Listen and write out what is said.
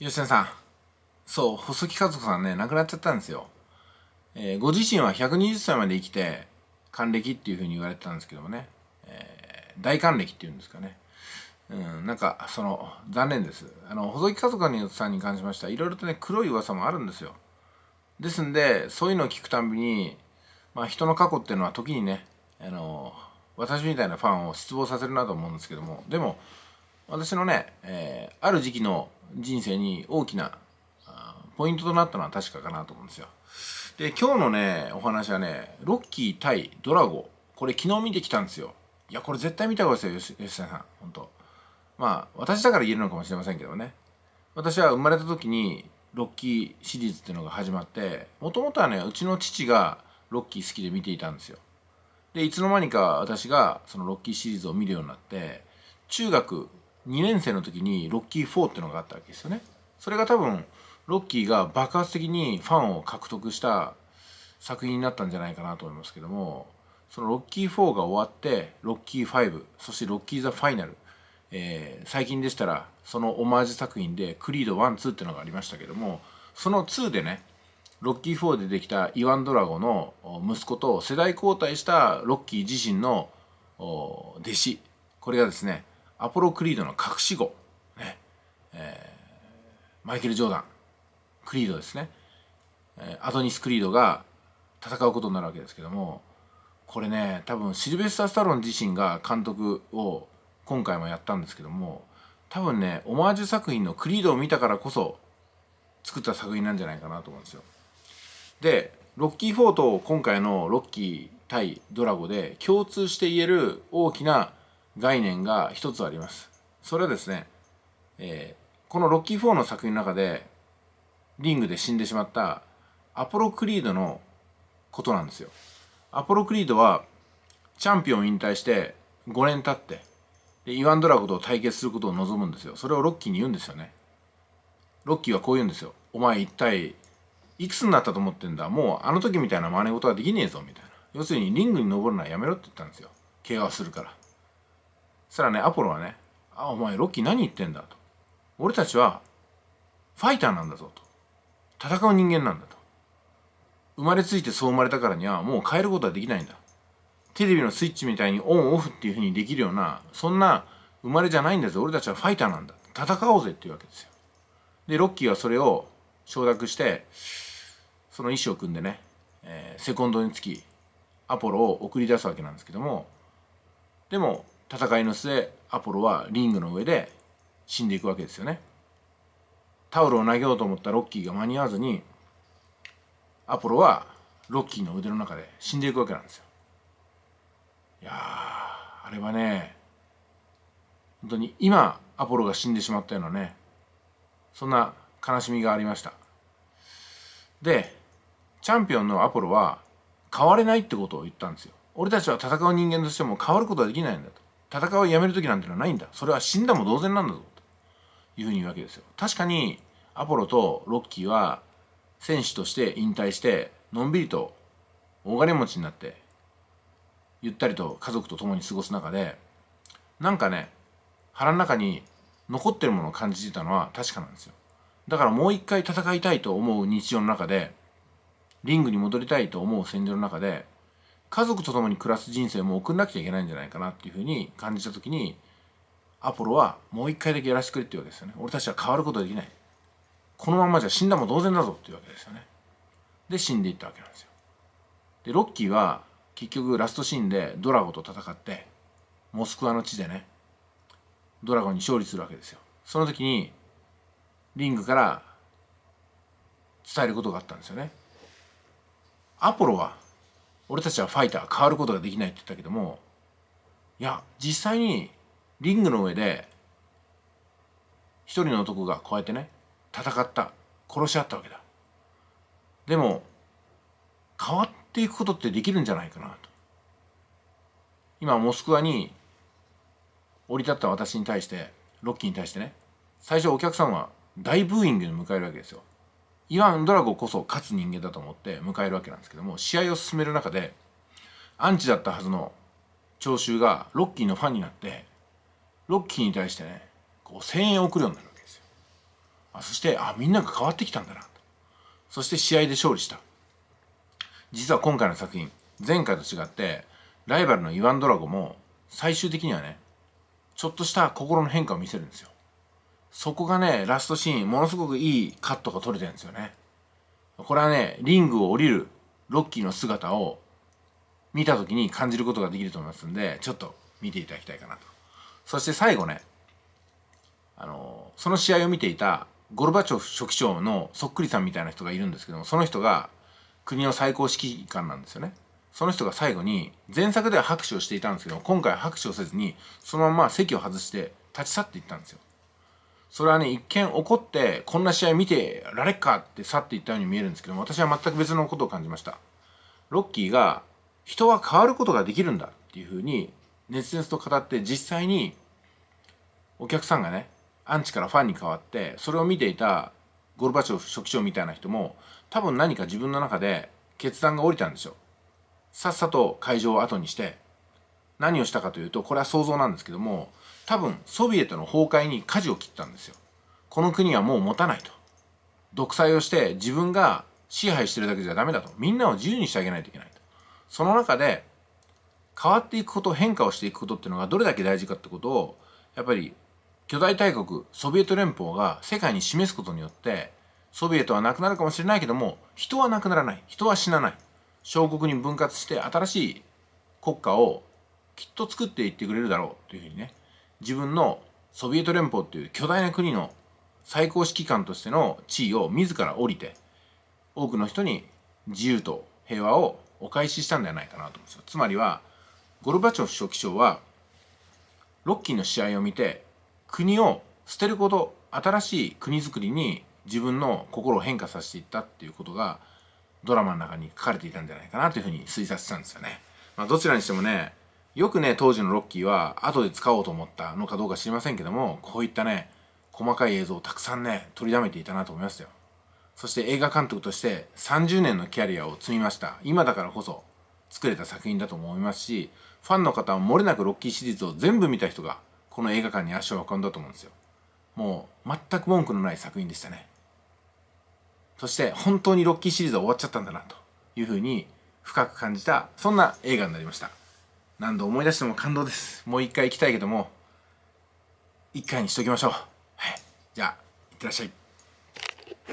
吉田さん。そう、細木和子さんね、亡くなっちゃったんですよ。えー、ご自身は120歳まで生きて、還暦っていうふうに言われてたんですけどもね、えー、大還暦っていうんですかね。うん、なんか、その、残念です。あの、細木和子さんに関しましては、いろいろとね、黒い噂もあるんですよ。ですんで、そういうのを聞くたびに、まあ、人の過去っていうのは時にね、あの、私みたいなファンを失望させるなと思うんですけども、でも、私のね、えー、ある時期の人生に大きなポイントとなったのは確かかなと思うんですよ。で、今日のね、お話はね、ロッキー対ドラゴ。これ昨日見てきたんですよ。いや、これ絶対見た方がいいですよ、吉田さん。本当まあ、私だから言えるのかもしれませんけどね。私は生まれた時に、ロッキーシリーズっていうのが始まって、もともとはね、うちの父がロッキー好きで見ていたんですよ。で、いつの間にか私がそのロッキーシリーズを見るようになって、中学2年生の時にロッキー4っていうのがあったわけですよね。それが多分ロッキーが爆発的にファンを獲得した作品になったんじゃないかなと思いますけどもそのロッキー4が終わってロッキー5そしてロッキー・ザ・ファイナル、えー、最近でしたらそのオマージュ作品でクリード12っていうのがありましたけどもその2でねロッキー4でできたイワン・ドラゴの息子と世代交代したロッキー自身の弟子これがですねアポロ・クリードの隠し子、ねえー、マイケル・ジョーダンクリードですね、えー、アドニス・クリードが戦うことになるわけですけどもこれね多分シルベスター・スタロン自身が監督を今回もやったんですけども多分ねオマージュ作品のクリードを見たからこそ作った作品なんじゃないかなと思うんですよ。でロッキー4と今回のロッキー対ドラゴで共通して言える大きな概念が一つあります。それはですね、えー、このロッキー4の作品の中でリングで死んでしまったアポロクリードのことなんですよ。アポロクリードはチャンピオン引退して5年経ってでイワンドラゴと対決することを望むんですよ。それをロッキーに言うんですよね。ロッキーはこう言うんですよ。お前一体いくつになったと思ってんだもうあの時みたいな真似事はできねえぞみたいな。要するにリングに登るのはやめろって言ったんですよ。怪我をするから。そしたらねアポロはね「あお前ロッキー何言ってんだ」と「俺たちはファイターなんだぞ」と「戦う人間なんだ」と「生まれついてそう生まれたからにはもう変えることはできないんだ」テレビのスイッチみたいにオンオフっていうふうにできるようなそんな生まれじゃないんだぞ俺たちはファイターなんだ戦おうぜっていうわけですよでロッキーはそれを承諾してその意思を組んでね、えー、セコンドにつきアポロを送り出すわけなんですけどもでも戦いの末アポロはリングの上で死んでいくわけですよねタオルを投げようと思ったロッキーが間に合わずにアポロはロッキーの腕の中で死んでいくわけなんですよいやあれはね本当に今アポロが死んでしまったようなねそんな悲しみがありましたでチャンピオンのアポロは変われないってことを言ったんですよ俺たちは戦う人間としても変わることはできないんだと戦いをやめる時なんてのはないんだそれは死んだも同然なんだぞというふうに言うわけですよ確かにアポロとロッキーは戦士として引退してのんびりと大金持ちになってゆったりと家族と共に過ごす中でなんかね腹の中に残ってるものを感じてたのは確かなんですよだからもう一回戦いたいと思う日常の中でリングに戻りたいと思う戦場の中で家族と共に暮らす人生も送んなきゃいけないんじゃないかなっていうふうに感じた時にアポロはもう一回だけやらせてくれっていうわけですよね俺たちは変わることできないこのままじゃ死んだも同然だぞっていうわけですよねで死んでいったわけなんですよでロッキーは結局ラストシーンでドラゴと戦ってモスクワの地でねドラゴンに勝利するわけですよその時にリングから伝えることがあったんですよねアポロは俺たちはファイター変わることができないって言ったけどもいや実際にリングの上で一人の男がこうやってね戦った殺し合ったわけだでも変わっていくことってできるんじゃないかなと今モスクワに降り立った私に対してロッキーに対してね最初お客さんは大ブーイングで迎えるわけですよイワン・ドラゴこそ勝つ人間だと思って迎えるわけなんですけども試合を進める中でアンチだったはずの聴衆がロッキーのファンになってロッキーに対してねこう声援を送るようになるわけですよあそしてあみんなが変わってきたんだなとそして試合で勝利した実は今回の作品前回と違ってライバルのイワン・ドラゴも最終的にはねちょっとした心の変化を見せるんですよそこがね、ラストシーン、ものすごくいいカットが撮れてるんですよね。これはね、リングを降りるロッキーの姿を見た時に感じることができると思いますんで、ちょっと見ていただきたいかなと。そして最後ね、あの、その試合を見ていたゴルバチョフ書記長のそっくりさんみたいな人がいるんですけども、その人が国の最高指揮官なんですよね。その人が最後に、前作では拍手をしていたんですけど、今回は拍手をせずに、そのまま席を外して立ち去っていったんですよ。それはね、一見怒って、こんな試合見てられっかって去っていったように見えるんですけども、私は全く別のことを感じました。ロッキーが、人は変わることができるんだっていうふうに、熱烈と語って、実際に、お客さんがね、アンチからファンに変わって、それを見ていたゴルバチョフ書記長みたいな人も、多分何か自分の中で決断が降りたんですよ。さっさと会場を後にして、何をしたかというと、これは想像なんですけども、多分ソビエトの崩壊に舵を切ったんですよこの国はもう持たないと独裁をして自分が支配してるだけじゃダメだとみんなを自由にしてあげないといけないとその中で変わっていくこと変化をしていくことっていうのがどれだけ大事かってことをやっぱり巨大大国ソビエト連邦が世界に示すことによってソビエトはなくなるかもしれないけども人はなくならない人は死なない小国に分割して新しい国家をきっと作っていってくれるだろうというふうにね自分のソビエト連邦っていう巨大な国の最高指揮官としての地位を自ら降りて多くの人に自由と平和をお返ししたんではないかなと思うんですよつまりはゴルバチョフ書記長はロッキーの試合を見て国を捨てること新しい国づくりに自分の心を変化させていったっていうことがドラマの中に書かれていたんじゃないかなというふうに推察したんですよね。まあ、どちらにしてもねよくね、当時のロッキーは、後で使おうと思ったのかどうか知りませんけども、こういったね、細かい映像をたくさんね、取りだめていたなと思いますよ。そして映画監督として30年のキャリアを積みました。今だからこそ作れた作品だと思いますし、ファンの方は漏れなくロッキーシリーズを全部見た人が、この映画館に足を運んだと思うんですよ。もう、全く文句のない作品でしたね。そして、本当にロッキーシリーズは終わっちゃったんだな、というふうに深く感じた、そんな映画になりました。何度思い出しても感動ですもう一回行きたいけども一回にしときましょうはいじゃあいってらっしゃい